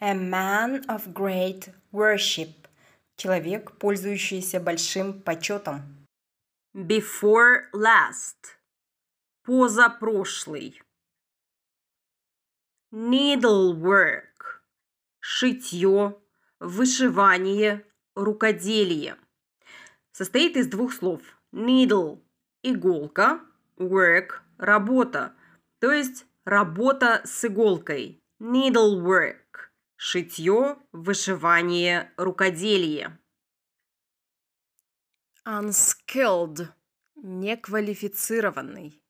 A man of great worship. Человек, пользующийся большим почетом. Before last. Позапрошлый. Needlework. Шитье, вышивание, рукоделие. Состоит из двух слов. Needle – иголка, work – работа. То есть работа с иголкой. Needlework. Шитье, вышивание, рукоделие. Unskilled. Неквалифицированный.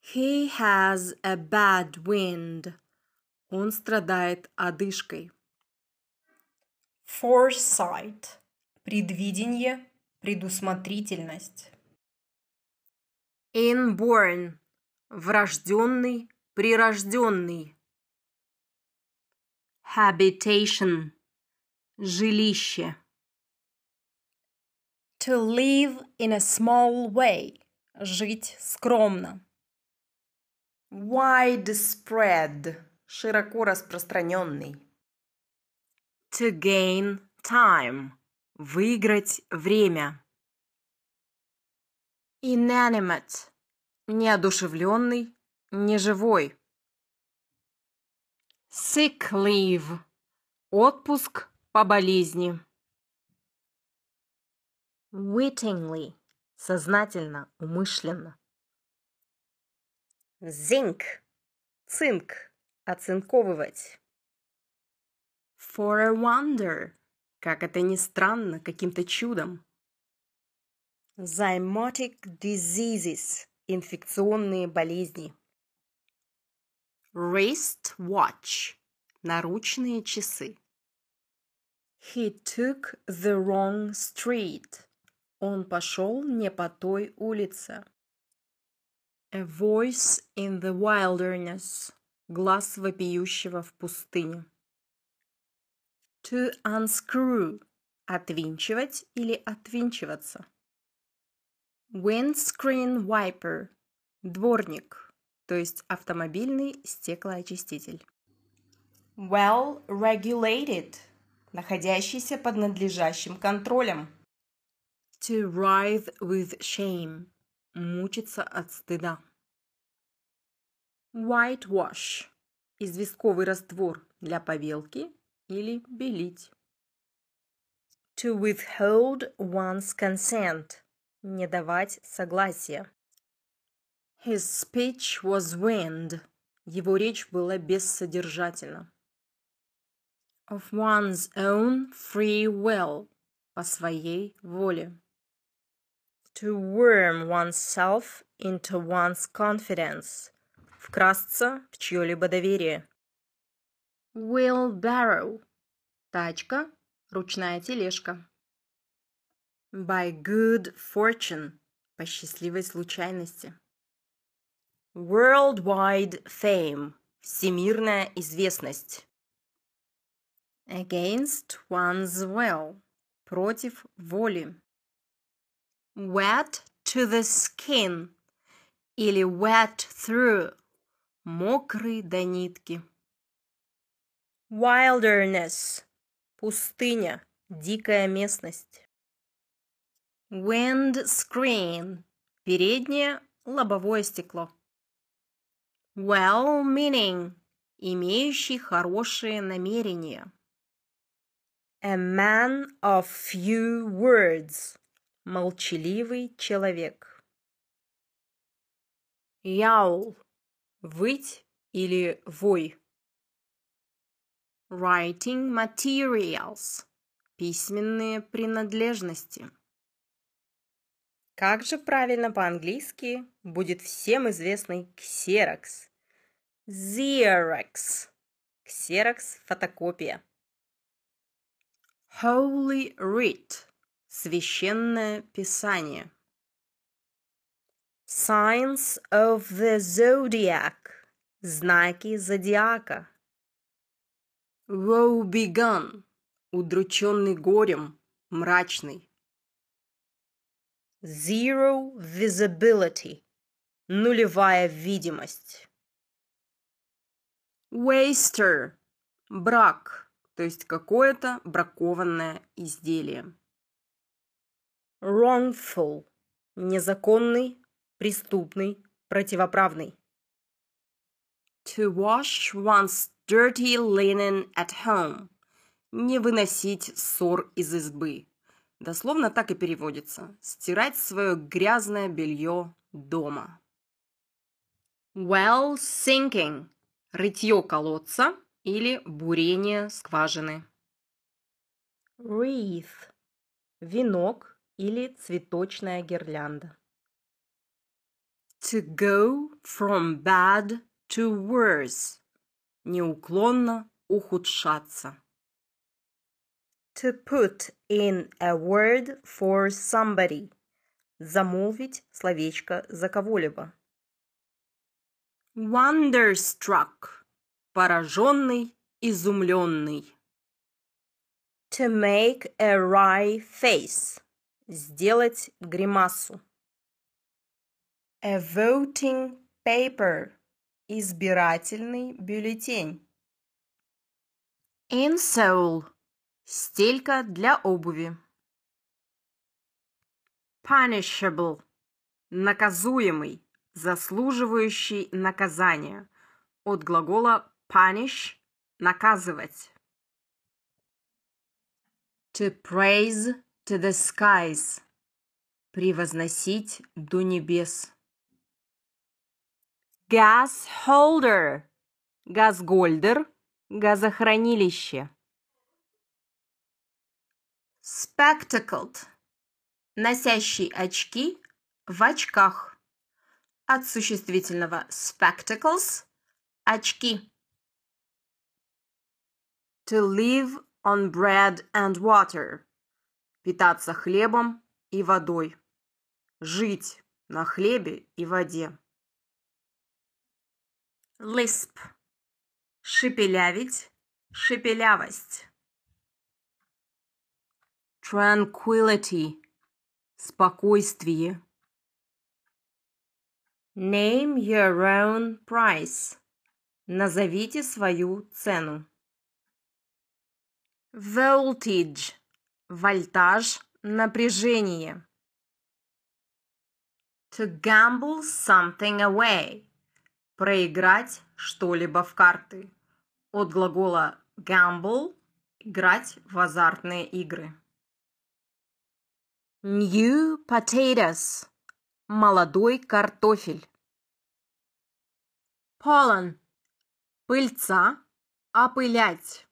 He has a bad wind. Он страдает одышкой. Foresight. Предвидение, предусмотрительность. Inborn. Врожденный, прирожденный. Habitation. Жилище. To live in a small way. Жить скромно. Widespread. Широко распространенный. To gain time. Выиграть время. Inanimate. Неодушевленный, неживой. Sick leave. Отпуск по болезни. Wittingly. Сознательно, умышленно. Zinc. Цинк. Оцинковывать. For a wonder. Как это ни странно, каким-то чудом. Zymotic diseases. Инфекционные болезни. Wrist watch, наручные часы. He took the wrong street. Он пошел не по той улице. A voice in the wilderness. Глаз вопиющего в пустыне. To unscrew. Отвинчивать или отвинчиваться. Windscreen wiper. Дворник. то есть автомобильный стеклоочиститель. Well regulated, находящийся под надлежащим контролем. To writhe with shame, мучиться от стыда. Whitewash – известковый раствор для побелки или белить. To withhold one's consent – не давать согласия. His speech was wind. Его речь была бессодержательна. Of one's own free will. По своей воле. To worm oneself into one's confidence. Вкрасться в чье-либо доверие. Wheelbarrow. Тачка, ручная тележка. By good fortune. По счастливой случайности. Worldwide fame – всемирная известность. Against one's will – против воли. Wet to the skin или wet through – мокрый до нитки. Wilderness – пустыня, дикая местность. Windscreen – переднее лобовое стекло well-meaning, имеющий хорошие намерения. A man of few words, молчаливый человек. Yowl, выть или вой. Writing materials, письменные принадлежности. Как же правильно по-английски будет всем известный ксерокс? Xerox. Ксерокс – фотокопия. Holy Writ – священное писание. Signs of the Zodiac – знаки зодиака. Woe begun, удрученный горем, мрачный. Zero visibility – нулевая видимость. Waster – брак, то есть какое-то бракованное изделие. Wrongful – незаконный, преступный, противоправный. To wash one's dirty linen at home – не выносить ссор из избы. Дословно так и переводится – стирать свое грязное белье дома. Well sinking – Рытье колодца или бурение скважины. Wreath – венок или цветочная гирлянда. To go from bad to worse – неуклонно ухудшаться. To put in a word for somebody – замолвить словечко за кого-либо. Wonderstruck. Пораженный, изумленный. To make a wry face. Сделать гримасу. A voting paper. Избирательный бюллетень. Insole. Стелька для обуви. Punishable. Наказуемый заслуживающий наказания. От глагола punish – наказывать. To praise to the skies – превозносить до небес. Gas holder – газгольдер, газохранилище. Spectacled – носящий очки в очках от существительного spectacles – очки. To live on bread and water – питаться хлебом и водой. Жить на хлебе и воде. Lisp – шепелявить, шепелявость. Tranquility – спокойствие Name your own price. Назовите свою цену. Voltage. Вольтаж, напряжение. To gamble something away. Проиграть что-либо в карты. От глагола gamble – играть в азартные игры. New potatoes – молодой картофель. Полон пыльца, опылять.